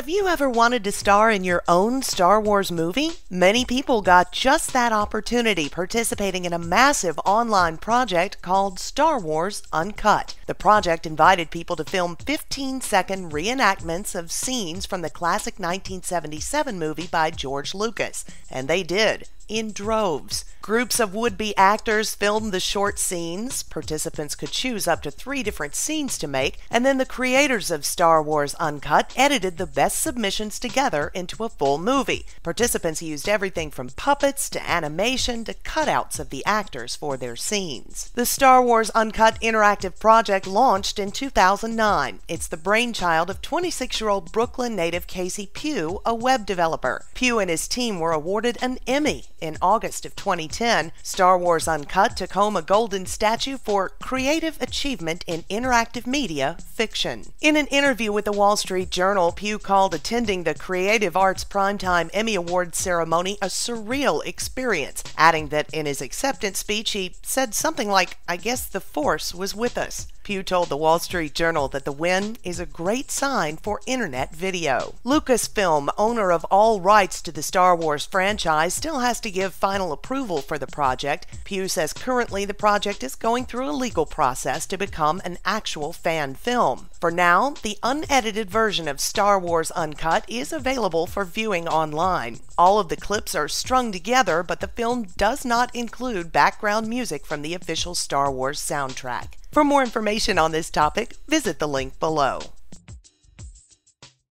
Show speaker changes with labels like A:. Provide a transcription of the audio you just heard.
A: Have you ever wanted to star in your own Star Wars movie? Many people got just that opportunity participating in a massive online project called Star Wars Uncut. The project invited people to film 15 second reenactments of scenes from the classic 1977 movie by George Lucas, and they did in droves. Groups of would be actors filmed the short scenes. Participants could choose up to three different scenes to make, and then the creators of Star Wars Uncut edited the best submissions together into a full movie. Participants used everything from puppets to animation to cutouts of the actors for their scenes. The Star Wars Uncut interactive project launched in 2009. It's the brainchild of 26 year old Brooklyn native Casey Pugh, a web developer. Pugh and his team were awarded an Emmy in August of 2010, Star Wars Uncut took home a Golden Statue for Creative Achievement in Interactive Media Fiction. In an interview with the Wall Street Journal, Pugh called attending the Creative Arts Primetime Emmy Awards ceremony a surreal experience, adding that in his acceptance speech, he said something like, I guess the Force was with us. Pugh told the Wall Street Journal that the win is a great sign for internet video. Lucasfilm, owner of all rights to the Star Wars franchise, still has to to give final approval for the project, Pew says currently the project is going through a legal process to become an actual fan film. For now, the unedited version of Star Wars Uncut is available for viewing online. All of the clips are strung together, but the film does not include background music from the official Star Wars soundtrack. For more information on this topic, visit the link below.